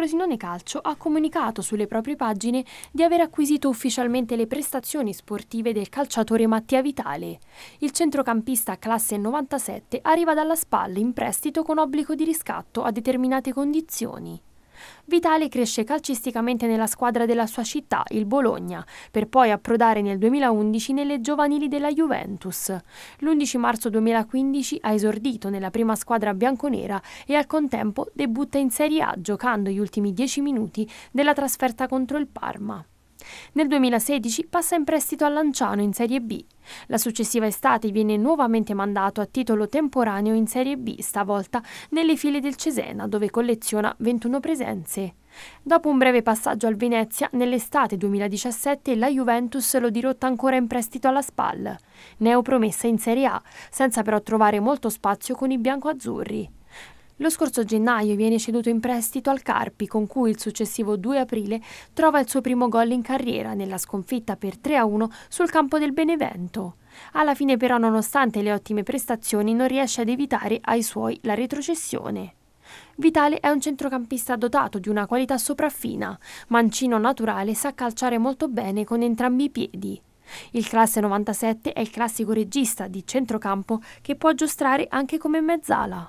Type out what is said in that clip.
Frosinone Calcio ha comunicato sulle proprie pagine di aver acquisito ufficialmente le prestazioni sportive del calciatore Mattia Vitale. Il centrocampista classe 97 arriva dalla Spalla in prestito con obbligo di riscatto a determinate condizioni. Vitali cresce calcisticamente nella squadra della sua città, il Bologna, per poi approdare nel 2011 nelle giovanili della Juventus. L'11 marzo 2015 ha esordito nella prima squadra bianconera e al contempo debutta in Serie A giocando gli ultimi 10 minuti della trasferta contro il Parma. Nel 2016 passa in prestito a Lanciano in Serie B. La successiva estate viene nuovamente mandato a titolo temporaneo in Serie B, stavolta nelle file del Cesena, dove colleziona 21 presenze. Dopo un breve passaggio al Venezia, nell'estate 2017 la Juventus lo dirotta ancora in prestito alla SPAL, neopromessa in Serie A, senza però trovare molto spazio con i biancoazzurri. Lo scorso gennaio viene ceduto in prestito al Carpi, con cui il successivo 2 aprile trova il suo primo gol in carriera nella sconfitta per 3-1 sul campo del Benevento. Alla fine però, nonostante le ottime prestazioni, non riesce ad evitare ai suoi la retrocessione. Vitale è un centrocampista dotato di una qualità sopraffina, mancino naturale sa calciare molto bene con entrambi i piedi. Il classe 97 è il classico regista di centrocampo che può aggiustare anche come mezzala.